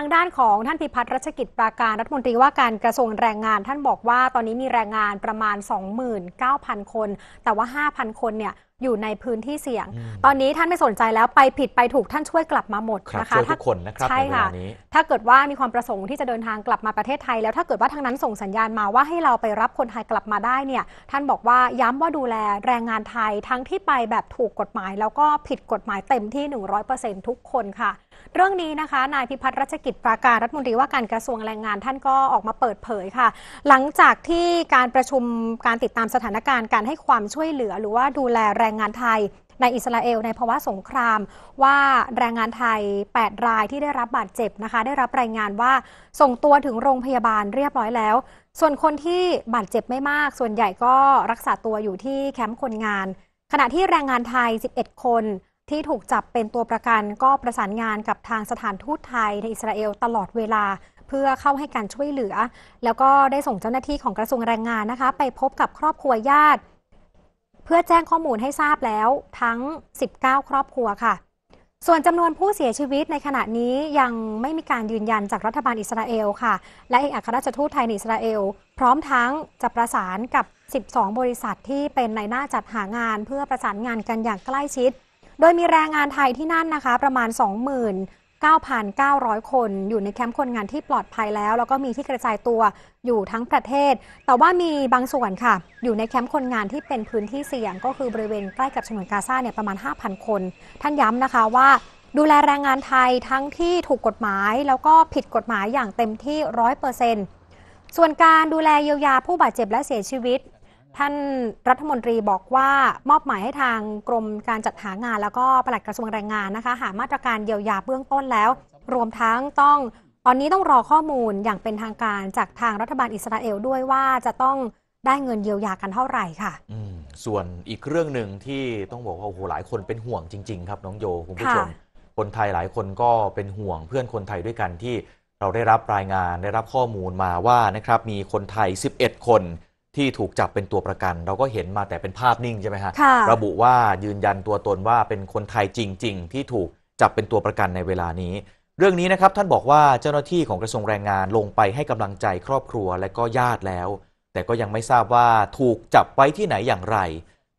างด้านของท่านพิพัฒน์รัชกิจปราการรัฐมนตรีว่าการกระทรวงแรงงาน ท่านบอกว่าตอนนี้มีแรงงานประมาณ 29,000 คน แต่ว่า 5,000 คนเนี่ยอยู่ในพื้นที่เสี่ยง ตอนนี้ท่านไม่สนใจแล้วไปผิดไปถูกท่านช่วยกลับมาหมดนะคะทุกคนนะครับใช่ค่ะถ้าเกิดว่ามีความประสงค์ที่จะเดินทางกลับมาประเทศไทย แล้วถ้าเกิดว่าทางนั้นส่งสัญญาณมาว่าให้เราไปรับคนไทยกลับมาได้เนี่ย ท่านบอกว่าย้ำว่าดูแลแรงงานไทยทั้งที่ไปแบบถูกกฎหมาย แล้วก็ผิดกฎหมายเต็มที่ 100%ทุกคนค่ะเรื่องนี้นะคะ นายพิพัฒน์รัชกิจปราการรัฐมนตรีว่าการกระทรวงแรงงานท่านก็ออกมาเปิดเผยค่ะ หลังจากที่การประชุมการติดตามสถานการณ์การให้ความช่วยเหลือ หรือว่าดูแลแรงงานไทยในอิสราเอลในภาวะสงคราม ว่าแรงงานไทย 8 รายที่ได้รับบาดเจ็บนะคะ ได้รับรายงานว่าส่งตัวถึงโรงพยาบาลเรียบร้อยแล้ว ส่วนคนที่บาดเจ็บไม่มาก ส่วนใหญ่ก็รักษาตัวอยู่ที่แคมป์คนงาน ขณะที่แรงงานไทย 11 คนที่ถูกจับเป็นตัวประกันก็ประสานงานกับทางสถานทูตไทยในอิสราเอลตลอดเวลาเพื่อเข้าให้การช่วยเหลือ แล้วก็ได้ส่งเจ้าหน้าที่ของกระทรวงแรงงานนะคะ ไปพบกับครอบครัวญาติ เพื่อแจ้งข้อมูลให้ทราบแล้วทั้ง 19 ครอบครัวค่ะ ส่วนจำนวนผู้เสียชีวิตในขณะนี้ยังไม่มีการยืนยันจากรัฐบาลอิสราเอลค่ะ และเอกอัครราชทูตไทยในอิสราเอลพร้อมทั้งจะประสานกับ 12 บริษัทที่เป็นในหน้าจัดหางาน เพื่อประสานงานกันอย่างใกล้ชิดโดยมีแรงงานไทยที่นั่นนะคะ ประมาณ 29,900 คน อยู่ในแคมป์คนงานที่ปลอดภัยแล้วแล้วก็มีที่กระจายตัวอยู่ทั้งประเทศ แต่ว่ามีบางส่วนค่ะ อยู่ในแคมป์คนงานที่เป็นพื้นที่เสี่ยง ก็คือบริเวณใกล้กับฉนวนกาซาเนี่ยประมาณ 5,000 คน ท่านย้ำนะคะว่าดูแลแรงงานไทยทั้งที่ถูกกฎหมาย แล้วก็ผิดกฎหมายอย่างเต็มที่ร้อยเปอร์เซ็นต์ส่วนการดูแลเยียวยาผู้บาดเจ็บและเสียชีวิตท่านรัฐมนตรีบอกว่ามอบหมายให้ทางกรมการจัดหางานแล้วก็ปลัดกระทรวงแรงงานนะคะหามาตรการเยียวยาเบื้องต้นแล้ว รวมทั้งต้อง ตอนนี้ต้องรอข้อมูลอย่างเป็นทางการจากทางรัฐบาลอิสราเอลด้วยว่าจะต้องได้เงินเยียวยากันเท่าไหร่ค่ะส่วนอีกเรื่องหนึ่งที่ต้องบอกว่าโอ้โหหลายคนเป็นห่วงจริง ๆ ครับน้องโยคุณผู้ชม คนไทยหลายคนก็เป็นห่วงเพื่อนคนไทยด้วยกันที่เราได้รับรายงาน ได้รับข้อมูลมาว่านะครับมีคนไทย 11 คนที่ถูกจับเป็นตัวประกัน เราก็เห็นมาแต่เป็นภาพนิ่งใช่ไหมฮะระบุว่ายืนยันตัวตนว่าเป็นคนไทยจริง ๆ ที่ถูกจับเป็นตัวประกันในเวลานี้ เรื่องนี้นะครับ ท่านบอกว่าเจ้าหน้าที่ของกระทรวงแรงงานลงไปให้กำลังใจครอบครัวและก็ญาติแล้ว แต่ก็ยังไม่ทราบว่าถูกจับไว้ที่ไหนอย่างไร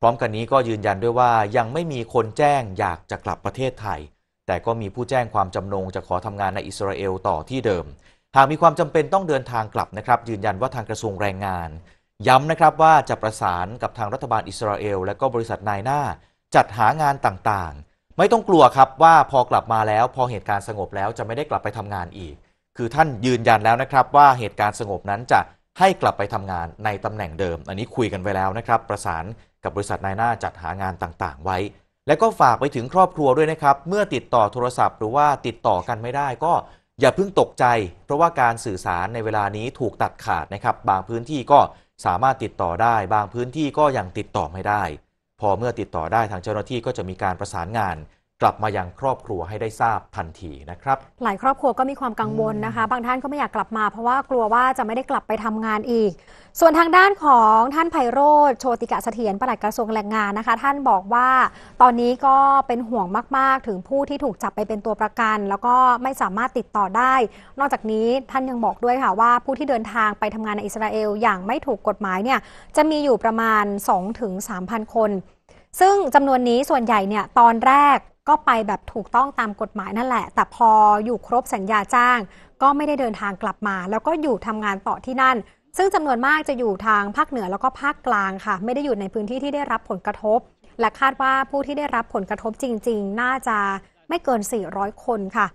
พร้อมกันนี้ก็ยืนยันด้วยว่ายังไม่มีคนแจ้งอยากจะกลับประเทศไทย แต่ก็มีผู้แจ้งความจำนงจะขอทำงานในอิสราเอลต่อที่เดิม หากมีความจำเป็นต้องเดินทางกลับนะครับ ยืนยันว่าทางกระทรวงแรงงานย้ำนะครับว่าจะประสานกับทางรัฐบาลอิสราเอลและก็บริษัทนายหน้า จัดหางานต่างๆ ไม่ต้องกลัวครับว่าพอกลับมาแล้ว พอเหตุการณ์สงบแล้วจะไม่ได้กลับไปทำงานอีก คือท่านยืนยันแล้วนะครับว่าเหตุการณ์สงบนั้นจะให้กลับไปทำงานในตำแหน่งเดิม อันนี้คุยกันไว้แล้วนะครับ ประสานกับบริษัทนายหน้าจัดหางานต่างๆ ไว้ และก็ฝากไปถึงครอบครัวด้วยนะครับเมื่อติดต่อโทรศัพท์ หรือว่าติดต่อกันไม่ได้ก็อย่าเพิ่งตกใจ เพราะว่าการสื่อสารในเวลานี้ถูกตัดขาดนะครับ บางพื้นที่ก็สามารถติดต่อได้บางพื้นที่ก็ยังติดต่อไม่ได้ พอเมื่อติดต่อได้ทางเจ้าหน้าที่ก็จะมีการประสานงานกลับมายังครอบครัวให้ได้ทราบทันทีนะครับ หลายครอบครัวก็มีความกังวลนะคะ บางท่านก็ไม่อยากกลับมา เพราะว่ากลัวว่าจะไม่ได้กลับไปทำงานอีก ส่วนทางด้านของท่านไพโรธโชติกะเสถียรปลัดกระทรวงแรงงานนะคะ ท่านบอกว่า ตอนนี้ก็เป็นห่วงมาก ๆ ถึงผู้ที่ถูกจับไปเป็นตัวประกัน แล้วก็ไม่สามารถติดต่อได้ นอกจากนี้ท่านยังบอกด้วยค่ะว่า ผู้ที่เดินทางไปทำงานในอิสราเอลอย่างไม่ถูกกฎหมายเนี่ยจะมีอยู่ประมาณ2-3,000 คน ซึ่งจำนวนนี้ส่วนใหญ่เนี่ยตอนแรกก็ไปแบบถูกต้องตามกฎหมายนั่นแหละ แต่พออยู่ครบสัญญาจ้าง ก็ไม่ได้เดินทางกลับมา แล้วก็อยู่ทำงานต่อที่นั่น ซึ่งจำนวนมากจะอยู่ทางภาคเหนือแล้วก็ภาคกลางค่ะ ไม่ได้อยู่ในพื้นที่ที่ได้รับผลกระทบ และคาดว่าผู้ที่ได้รับผลกระทบจริงๆ น่าจะไม่เกิน 400 คนค่ะ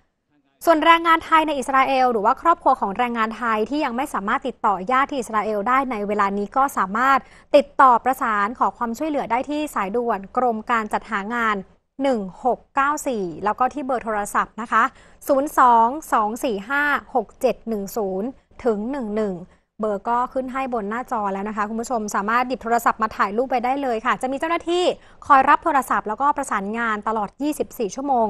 ส่วนแรงงานไทยในอิสราเอล หรือว่าครอบครัวของแรงงานไทยที่ยังไม่สามารถติดต่อญาติที่อิสราเอลได้ในเวลานี้ก็สามารถติดต่อประสานขอความช่วยเหลือได้ที่สายด่วน กรมการจัดหางาน1694 แล้วก็ที่เบอร์โทรศัพท์นะคะ022456710ถึง11 เบอร์ก็ขึ้นให้บนหน้าจอแล้วนะคะ คุณผู้ชมสามารถดิบโทรศัพท์มาถ่ายรูปไปได้เลยค่ะ จะมีเจ้าหน้าที่คอยรับโทรศัพท์แล้วก็ประสานงานตลอด 24 ชั่วโมง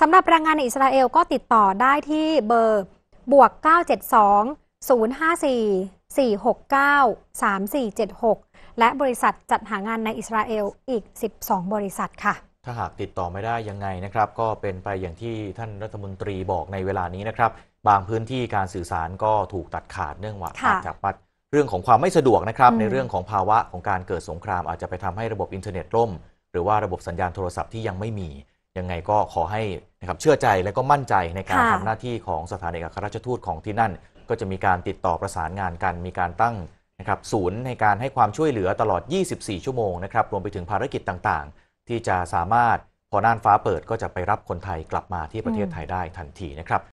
สำหรับแรงงานในอิสราเอลก็ติดต่อได้ที่เบอร์บวก972 054 469 3476และบริษัทจัดหางานในอิสราเอลอีก 12 บริษัทค่ะถ้าหากติดต่อไม่ได้ยังไงนะครับก็เป็นไปอย่างที่ท่านรัฐมนตรีบอกในเวลานี้นะครับ บางพื้นที่การสื่อสารก็ถูกตัดขาดเนื่องว่าอาจจากัดเรื่องของความไม่สะดวกนะครับในเรื่องของภาวะของการเกิดสงครามอาจจะไปทำให้ระบบอินเทอร์เน็ตล่มหรือว่าระบบสัญญาณโทรศัพท์ที่ยังไม่มียังไงก็ขอให้นะครับเชื่อใจและก็มั่นใจในการทำทำหน้าที่ของสถานเอกอัครราชทูตของที่นั่น ก็จะมีการติดต่อประสานงานกันมีการตั้งนะครับศูนย์ในการให้ความช่วยเหลือตลอด24 ชั่วโมงนะครับรวมไปถึงภารกิจต่างที่จะสามารถพอน่านฟ้าเปิดก็จะไปรับคนไทยกลับมาที่ประเทศไทยได้ทันทีนะครับ